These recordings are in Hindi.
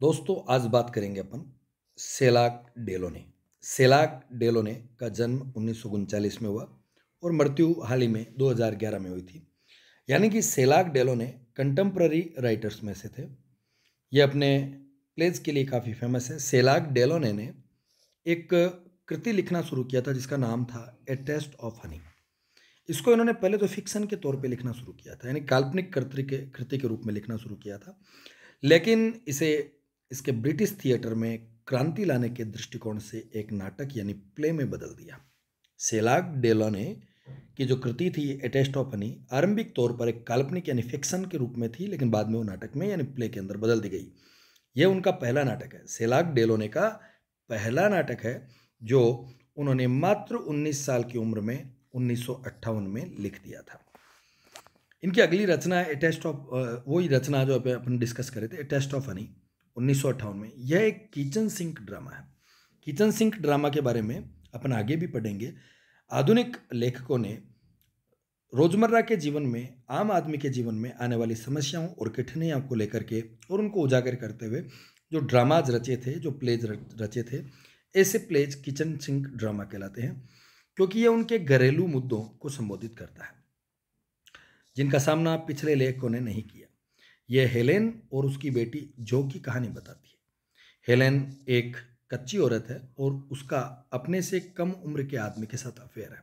दोस्तों आज बात करेंगे अपन सेलाक डेलोने सेलाक डेलोने का जन्म उन्नीस में हुआ और मृत्यु हाल ही में 2011 में हुई थी यानी कि सेलाक डेलोने कंटेम्प्ररी राइटर्स में से थे ये अपने प्लेज के लिए काफ़ी फेमस है सेलाक डेलोने ने एक कृति लिखना शुरू किया था जिसका नाम था ए टेस्ट ऑफ हनी इसको इन्होंने पहले तो फिक्शन के तौर पे लिखना शुरू किया था यानी काल्पनिक कृति के कृति के रूप में लिखना शुरू किया था लेकिन इसे इसके ब्रिटिश थिएटर में क्रांति लाने के दृष्टिकोण से एक नाटक यानी प्ले में बदल दिया सेलाग डेलो ने की जो कृति थी एटेस्ट ऑफ हनी आरंभिक तौर पर एक काल्पनिक यानी फिक्शन के रूप में थी लेकिन बाद में वो नाटक में यानी प्ले के अंदर बदल दी गई ये उनका पहला नाटक है सेलाग डेलोने का पहला नाटक है जो उन्होंने मात्र 19 साल की उम्र में उन्नीस में लिख दिया था इनकी अगली रचना है एटेस्ट ऑफ वही रचना जो अपन डिस्कस करे थे एटेस्ट ऑफ हनी उन्नीस में यह एक किचन सिंक ड्रामा है किचन सिंक ड्रामा के बारे में अपन आगे भी पढ़ेंगे आधुनिक लेखकों ने रोजमर्रा के जीवन में आम आदमी के जीवन में आने वाली समस्याओं और कठिनाइयों को लेकर के और उनको उजागर करते हुए जो ड्रामाज रचे थे जो प्लेज रचे थे ऐसे प्लेज किचन सिंक ड्रामा कहलाते हैं क्योंकि ये उनके घरेलू मुद्दों को संबोधित करता है जिनका सामना पिछले लेखकों ने नहीं किया यह हेलेन और उसकी बेटी जो की कहानी बताती है हेलेन एक कच्ची औरत है और उसका अपने से कम उम्र के आदमी के साथ अफेयर है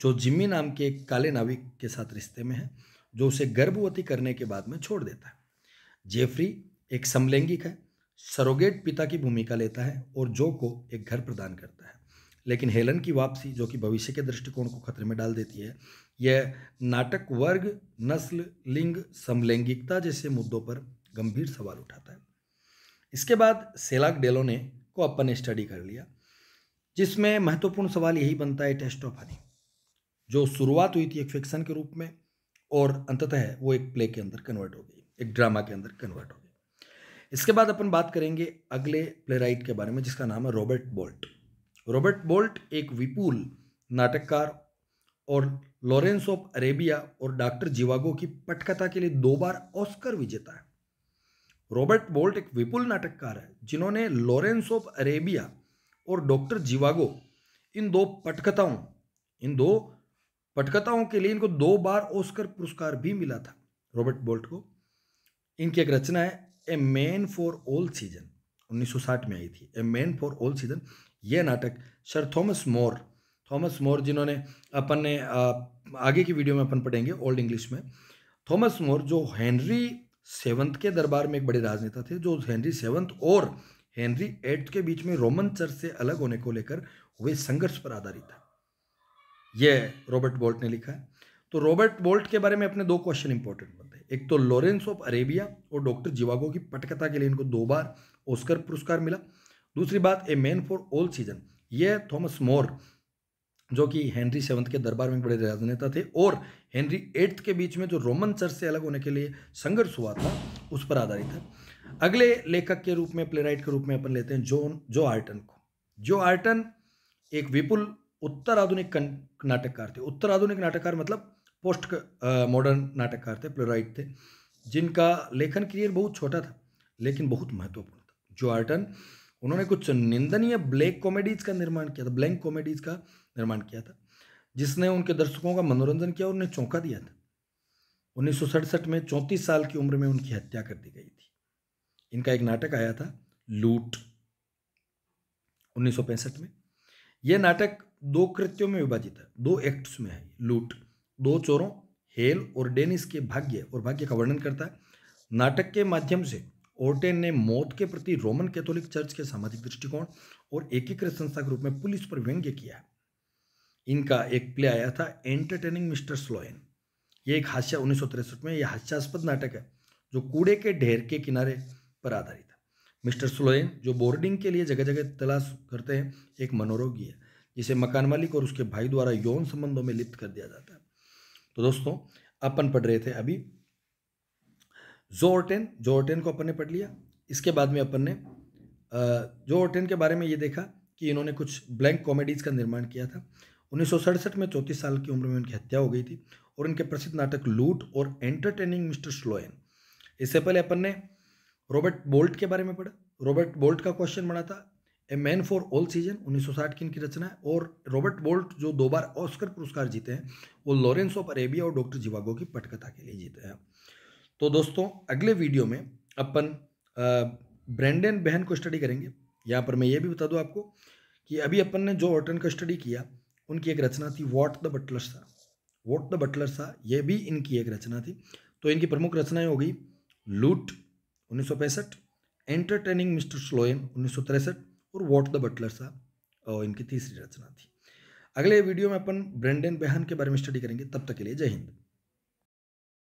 जो जिम्मी नाम के एक काले नाविक के साथ रिश्ते में है जो उसे गर्भवती करने के बाद में छोड़ देता है जेफरी एक समलैंगिक है सरोगेट पिता की भूमिका लेता है और जो को एक घर प्रदान करता है लेकिन हेलन की वापसी जो कि भविष्य के दृष्टिकोण को खतरे में डाल देती है यह नाटक वर्ग नस्ल लिंग समलैंगिकता जैसे मुद्दों पर गंभीर सवाल उठाता है इसके बाद सेलाक डेलो ने को अपन स्टडी कर लिया जिसमें महत्वपूर्ण सवाल यही बनता है टेस्ट ऑफ हनी जो शुरुआत हुई थी एक फिक्शन के रूप में और अंततः वो एक प्ले के अंदर कन्वर्ट हो गई एक ड्रामा के अंदर कन्वर्ट हो गई इसके बाद अपन बात करेंगे अगले प्ले राइट के बारे में जिसका नाम है रॉबर्ट बोल्ट रॉबर्ट बोल्ट एक विपुल नाटककार और लॉरेंस ऑफ अरेबिया और डॉक्टर जीवागो की पटकथा के लिए दो बार ऑस्कर विजेता है रॉबर्ट बोल्ट एक विपुल नाटककार है जिन्होंने लॉरेंस ऑफ अरेबिया और डॉक्टर जीवागो इन दो पटकथाओं इन दो पटकथाओं के लिए इनको दो बार ऑस्कर पुरस्कार भी मिला था रॉबर्ट बोल्ट को इनकी एक रचना है a man for all season 1960 में आई थी a man for all season ये नाटक sir Thomas More Thomas More जिन्होंने अपन ने आगे की वीडियो में अपन पढ़ेंगे ओल्ड इंग्लिश में थॉमस मोर जो हेनरी सेवंथ के दरबार में एक बड़े राजनेता थे जो हेनरी सेवंथ और हेनरी एट के बीच में रोमन चर्च से अलग होने को लेकर हुए संघर्ष पर आधारित था यह रॉबर्ट बोल्ट ने लिखा है तो रॉबर्ट बोल्ट के बारे में अपने दो क्वेश्चन इंपॉर्टेंट बनते हैं एक तो लॉरेंस ऑफ अरेबिया और डॉक्टर जीवागो की पटकथा के लिए इनको दो बार ओस्कर पुरस्कार मिला दूसरी बात a man for all season ये थॉमस मोर जो कि हेनरी सेवंथ के दरबार में बड़े राजनेता थे और हेनरी एट्थ के बीच में जो रोमन चर्च से अलग होने के लिए संघर्ष हुआ था उस पर आधारित है अगले लेखक के रूप में प्लेराइट के रूप में अपन लेते हैं जो जो आर्टन को जो आर्टन एक विपुल उत्तर आधुनिक नाटककार थे उत्तर आधुनिक नाटककार मतलब पोस्ट मॉडर्न नाटककार थे प्लेराइट थे जिनका लेखन करियर बहुत छोटा था लेकिन बहुत महत्वपूर्ण था जो आर्टन उन्होंने कुछ निंदनीय ब्लैक कॉमेडीज का निर्माण किया था ब्लैंक कॉमेडीज का निर्माण किया था जिसने उनके दर्शकों का मनोरंजन किया और उन्हें चौंका दिया था उन्नीस में चौंतीस साल की उम्र में उनकी हत्या कर दी गई थी इनका एक नाटक आया था लूट उन्नीस में यह नाटक दो कृत्यों में विभाजित है दो एक्ट्स में है लूट दो चोरों हेल और डेनिस के भाग्य और भाग्य का वर्णन करता है नाटक के माध्यम से ओर्टेन ने मौत के प्रति रोमन कैथोलिक चर्च के सामाजिक दृष्टिकोण और एकीकृत संस्था के रूप में पुलिस पर व्यंग्य किया इनका एक प्ले आया था एंटरटेनिंग मिस्टर स्लोएन ये एक हास्य उन्नीस में यह हास्यास्पद नाटक है जो कूड़े के ढेर के किनारे पर आधारित है मिस्टर स्लोएन जो बोर्डिंग के लिए जगह जगह तलाश करते हैं एक मनोरोगी है जिसे मकान मालिक और उसके भाई द्वारा यौन संबंधों में लिप्त कर दिया जाता है तो दोस्तों अपन पढ़ रहे थे अभी जोरटेन जोरटेन को अपन ने पढ़ लिया इसके बाद में अपन ने जोरटेन के बारे में ये देखा कि इन्होंने कुछ ब्लैंक कॉमेडीज़ का निर्माण किया था उन्नीस में चौंतीस साल की उम्र में उनकी हत्या हो गई थी और उनके प्रसिद्ध नाटक लूट और एंटरटेनिंग मिस्टर स्लोएन इससे पहले अपन ने रॉबर्ट बोल्ट के बारे में पढ़ा रॉबर्ट बोल्ट का क्वेश्चन बना था a man for all season 1960 की इनकी रचना है और रॉबर्ट बोल्ट जो दो बार ऑस्कर पुरस्कार जीते हैं वो लॉरेंस ऑफ अरेबिया और डॉक्टर जिवागो की पटकथा के लिए जीते हैं तो दोस्तों अगले वीडियो में अपन ब्रेंडन बहन को स्टडी करेंगे यहाँ पर मैं ये भी बता दूँ आपको कि अभी अपन ने जो ऑर्टन का स्टडी किया उनकी एक रचना थी वॉट द बटलर था वॉट द बटलर था यह भी इनकी एक रचना थी तो इनकी प्रमुख रचनाएं हो गई लूट उन्नीस एंटरटेनिंग मिस्टर स्लोएन उन्नीस और वॉट द बटलर था और इनकी तीसरी रचना थी अगले वीडियो में अपन ब्रेंडन बहन के बारे में स्टडी करेंगे तब तक के लिए जय हिंद